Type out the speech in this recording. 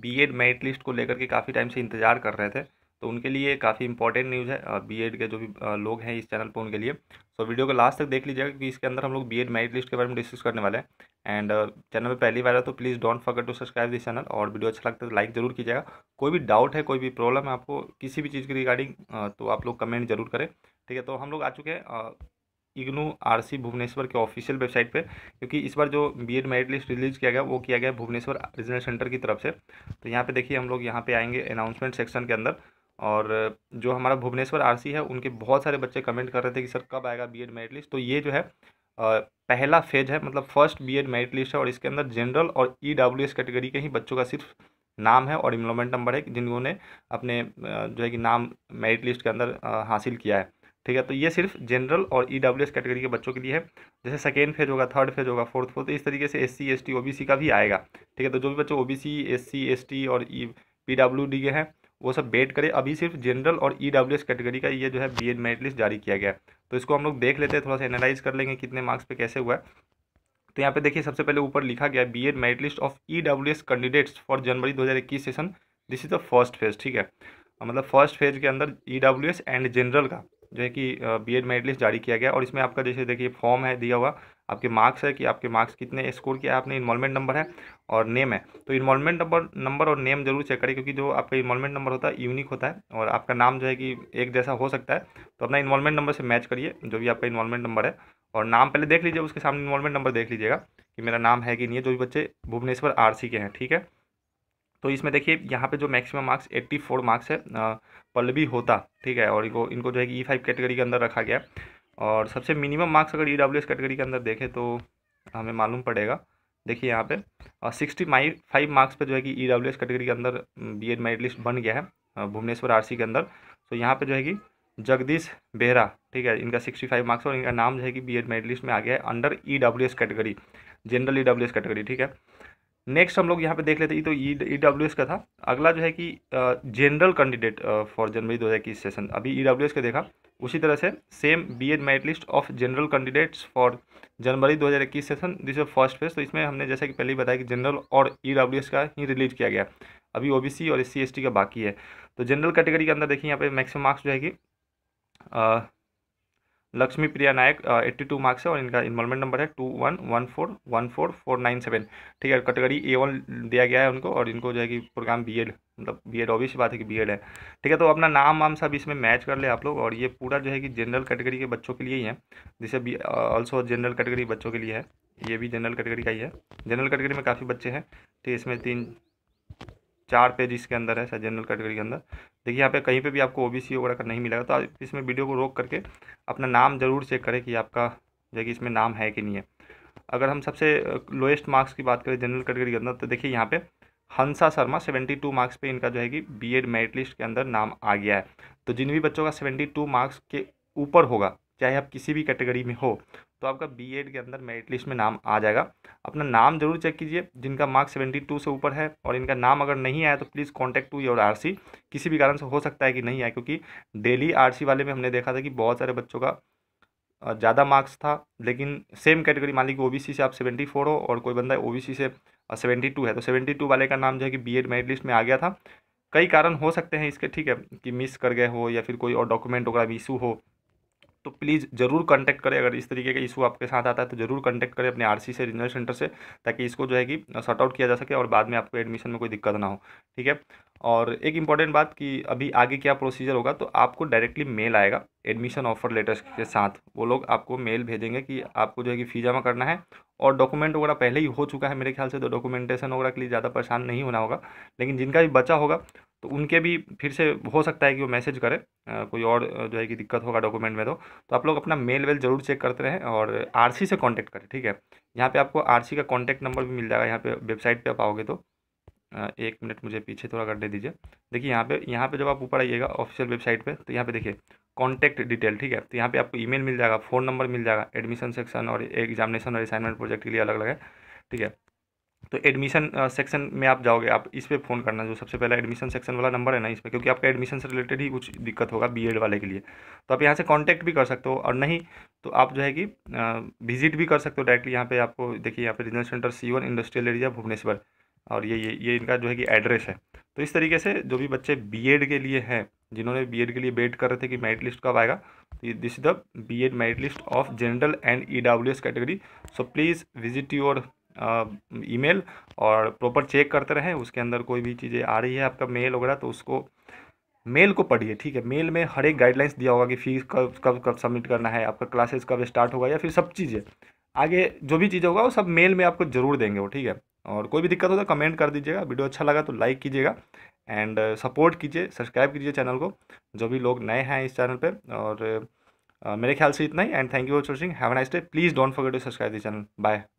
BEd merit list को लेकर के काफ़ी टाइम से इंतज़ार कर रहे थे तो उनके लिए काफ़ी इंपॉर्टेंट न्यूज़ है बीएड के जो भी लोग हैं इस चैनल पर उनके लिए सो वीडियो को लास्ट तक देख लीजिएगा क्योंकि इसके अंदर हम लोग एड मेरिट लिस्ट के बारे में डिस्कस करने वाले हैं एंड चैनल पर पहली बार है तो please don't forget to subscribe this channel और वीडियो अच्छा लगता है तो लाइक जरूर कीजिएगा कोई भी डाउट है कोई भी प्रॉब्लम है आपको किसी भी चीज़ की रिगार्डिंग तो आप लोग कमेंट जरूर करें ठीक है तो हम लोग आ चुके हैं इग्नू आरसी भुवनेश्वर के ऑफिशियल वेबसाइट पे क्योंकि इस बार जो बीएड मेरिट लिस्ट रिलीज़ किया गया वो किया गया भुवनेश्वर रीजनल सेंटर की तरफ से तो यहाँ पे देखिए हम लोग यहाँ पे आएंगे अनाउंसमेंट सेक्शन के अंदर और जो हमारा भुवनेश्वर सी है उनके बहुत सारे बच्चे कमेंट कर रहे थे कि सर कब आएगा एड मेरिट लिस्ट तो ये जो है पहला फेज है मतलब फर्स्ट एड मेरिट लिस्ट है और इसके अंदर जनरल और ई e कैटेगरी के ही बच्चों का सिर्फ नाम है और इनरोलमेंट नंबर है जिन्होंने अपने जो है कि नाम मेरिट लिस्ट के अंदर हासिल किया है ठीक है तो ये सिर्फ जनरल और ई e कैटेगरी के बच्चों के लिए है जैसे सेकेंड फेज होगा थर्ड फेज होगा फोर्थ तो फोर्थ इस तरीके से एस सी एस टी का भी आएगा ठीक है तो जो भी बच्चे O B C S C S T और ई पी डब्ल्यू डी के हैं वो सब बेट करें अभी सिर्फ जनरल और ई डब्ल्यू एस कैटेगरी का ये जो है बी एड मेरिट लिस्ट जारी किया गया तो इसको हम लोग देख लेते हैं थोड़ा सा एनालाइज कर लेंगे कितने मार्क्स पे कैसे हुआ है तो यहाँ पे देखिए सबसे पहले ऊपर लिखा गया B Ed merit list of E W S candidates for जनवरी दो हज़ार इक्कीस session this is the first phase ठीक है मतलब फर्स्ट फेज के अंदर ई एस एंड जनरल का जो है कि बी एड मेरिट लिस्ट जारी किया गया और इसमें आपका जैसे देखिए फॉर्म है दिया हुआ आपके मार्क्स है कि आपके मार्क्स कितने स्कोर किया है आपने इन्वॉलमेंट नंबर है और नेम है तो इन्वॉलमेंट नंबर नंबर और नेम जरूर चेक करें क्योंकि जो आपका इन्वॉलमेंट नंबर होता है यूनिक होता है और आपका नाम जो है कि एक जैसा हो सकता है तो अपना इन्वॉलमेंट नंबर से मैच करिए जो भी आपका इन्वॉलमेंट नंबर है और नाम पहले देख लीजिए उसके सामने इन्वॉलमेंट नंबर देख लीजिएगा कि मेरा नाम है कि नहीं है जो भी बच्चे भुवनेश्वर आर के हैं ठीक है तो इसमें देखिए यहाँ पे जो मैक्सिमम मार्क्स 84 मार्क्स है पल्लवी होता ठीक है और इनको इनको जो है कि ई फाइव कैटेगरी के अंदर रखा गया और सबसे मिनिमम मार्क्स अगर ई डब्ल्यू एस कैटेगरी के अंदर देखें तो हमें मालूम पड़ेगा देखिए यहाँ पे और सिक्सटी माई फाइव मार्क्स पर जो है कि ई डब्ल्यू एस कैटेगरी के अंदर बी एड मेरिट लिस्ट बन गया है भुवनेश्वर आर सी के अंदर तो यहाँ पर जो है कि जगदीश बेहरा ठीक है इनका सिक्सटी फाइव मार्क्स और इनका नाम जो है कि बी एड मेरिट लिस्ट में आ गया है under E W S category general E W S category ठीक है नेक्स्ट हम लोग यहाँ पे देख लेते हैं तो ई डब्ल्यू एस का था अगला जो है कि जनरल कैंडिडेट फॉर जनवरी दो हज़ार इक्कीस सेशन अभी ई डब्ल्यू एस का देखा उसी तरह से same B Ed merit list of general candidates for जनवरी दो हज़ार इक्कीस सेशन दिस फर्स्ट फेज तो इसमें हमने जैसा कि पहले ही बताया कि जनरल और ई डब्ल्यू एस का ही रिलीज किया गया अभी ओ बी सी और एस सी एस टी का बाकी है तो जनरल कैटेगरी के अंदर देखिए यहाँ पे मैक्सिमम मार्क्स जो है कि Lakshmi Priya Nayak eighty two marks है और इनका इन्वॉलमेंट नंबर है two one one four one four four nine seven ठीक है कैटेगरी ए वन दिया गया है उनको और इनको जो है कि प्रोग्राम बी एड मतलब बी एड ऑब्वियस बात है कि बी एड है ठीक है तो अपना नाम वाम सब इसमें मैच कर ले आप लोग और ये पूरा जो है कि जनरल कैटेगरी के बच्चों के लिए ही है जिसे बी ऑल्सो जनरल कैटेगरी बच्चों के लिए है ये भी जनरल कैटेगरी का ही है जनरल कैटेगरी में काफ़ी बच्चे हैं ठीक तो है इसमें तीन चार पेज इसके अंदर है सर जनरल कैटेगरी के अंदर देखिए यहाँ पे कहीं पे भी आपको ओबीसी वगैरह का नहीं मिलेगा तो आप इसमें वीडियो को रोक करके अपना नाम ज़रूर चेक करें कि आपका जो कि इसमें नाम है कि नहीं है अगर हम सबसे लोएस्ट मार्क्स की बात करें जनरल कैटेगरी के अंदर तो देखिए यहाँ पे हंसा शर्मा सेवेंटी मार्क्स पर इनका जो है कि बी मेरिट लिस्ट के अंदर नाम आ गया है तो जिन भी बच्चों का सेवेंटी मार्क्स के ऊपर होगा चाहे आप किसी भी कैटेगरी में हो तो आपका बी एड के अंदर मेरिट लिस्ट में नाम आ जाएगा अपना नाम जरूर चेक कीजिए जिनका मार्क्स सेवेंटी टू से ऊपर है और इनका नाम अगर नहीं आया तो please contact to your RC किसी भी कारण से हो सकता है कि नहीं आए क्योंकि डेली आरसी वाले में हमने देखा था कि बहुत सारे बच्चों का ज़्यादा मार्क्स था लेकिन सेम कैटेगरी मान लीजिए सी से आप सेवेंटी फोर हो और कोई बंदा ओबीसी से सेवेंटी टू है तो सेवेंटी टू वाले का नाम जो है कि बी एड मेरिट लिस्ट में आ गया था कई कारण हो सकते हैं इसके ठीक है कि मिस कर गए हो या फिर कोई और डॉक्यूमेंट वगैरह इशू हो तो प्लीज़ ज़रूर कांटेक्ट करें अगर इस तरीके का इशू आपके साथ आता है तो ज़रूर कांटेक्ट करें अपने आरसी से रीजनल सेंटर से ताकि इसको जो है कि सॉर्ट आउट किया जा सके और बाद में आपको एडमिशन में कोई दिक्कत ना हो ठीक है और एक इम्पॉर्टेंट बात कि अभी आगे क्या प्रोसीजर होगा तो आपको डायरेक्टली मेल आएगा एडमिशन ऑफर लेटर्स के साथ वो लोग आपको मेल भेजेंगे कि आपको जो है कि फ़ी जमा करना है और डॉक्यूमेंट वगैरह पहले ही हो चुका है मेरे ख्याल से तो डॉक्यूमेंटेशन वगैरह के लिए ज़्यादा परेशान नहीं होना होगा लेकिन जिनका भी बचा होगा तो उनके भी फिर से हो सकता है कि वो मैसेज करें कोई और जो है कि दिक्कत होगा डॉक्यूमेंट में तो तो आप लोग अपना मेल वेल जरूर चेक करते रहें और आरसी से कांटेक्ट करें ठीक है यहाँ पे आपको आरसी का कांटेक्ट नंबर भी मिल जाएगा यहाँ पे वेबसाइट पे आप आओगे तो एक मिनट मुझे पीछे थोड़ा करने दीजिए देखिए यहाँ पे यहाँ पे जब आप ऊपर आइएगा ऑफिशियल वेबसाइट पे तो यहाँ पे देखिए कॉन्टैक्ट डिटेल ठीक है तो यहाँ पे आपको ईमेल मिल जाएगा फ़ोन नंबर मिल जाएगा एडमिशन सेक्शन और एग्जामिनेशन और असाइनमेंट प्रोजेक्ट के लिए अलग अलग है ठीक है तो एडमिशन सेक्शन uh, में आप जाओगे आप इस पर फ़ोन करना जो सबसे पहला एडमिशन सेक्शन वाला नंबर है ना इस पर क्योंकि आपका एडमिशन से रिलेटेड ही कुछ दिक्कत होगा बीएड वाले के लिए तो आप यहाँ से कांटेक्ट भी कर सकते हो और नहीं तो आप जो है कि विजिट uh, भी कर सकते हो डायरेक्टली यहाँ पे आपको देखिए यहाँ पे regional centre C one industrial area Bhubaneswar और ये ये ये इनका जो है कि एड्रेस है तो इस तरीके से जो भी बच्चे बीएड के लिए हैं जिन्होंने बीएड के लिए वेट कर रहे थे कि मेरिट लिस्ट कब आएगा तो this is the B Ed merit list of general and EWS category so please visit your email और प्रॉपर चेक करते रहें उसके अंदर कोई भी चीज़ें आ रही है आपका मेल वगैरह तो उसको मेल को पढ़िए ठीक है मेल में हर एक गाइडलाइंस दिया होगा कि फीस कब कब कब सबमिट करना है आपका क्लासेस कब स्टार्ट होगा या फिर सब चीज़ें आगे जो भी चीज़ें होगा वो सब मेल में आपको ज़रूर देंगे वो ठीक है और कोई भी दिक्कत हो तो कमेंट कर दीजिएगा वीडियो अच्छा लगा तो लाइक कीजिएगा एंड सपोर्ट कीजिए सब्सक्राइब कीजिए चैनल को जो भी लोग नए हैं इस चैनल पर और मेरे ख्याल से इतना ही and thank you for watching have nice day please don't forget to subscribe this channel bye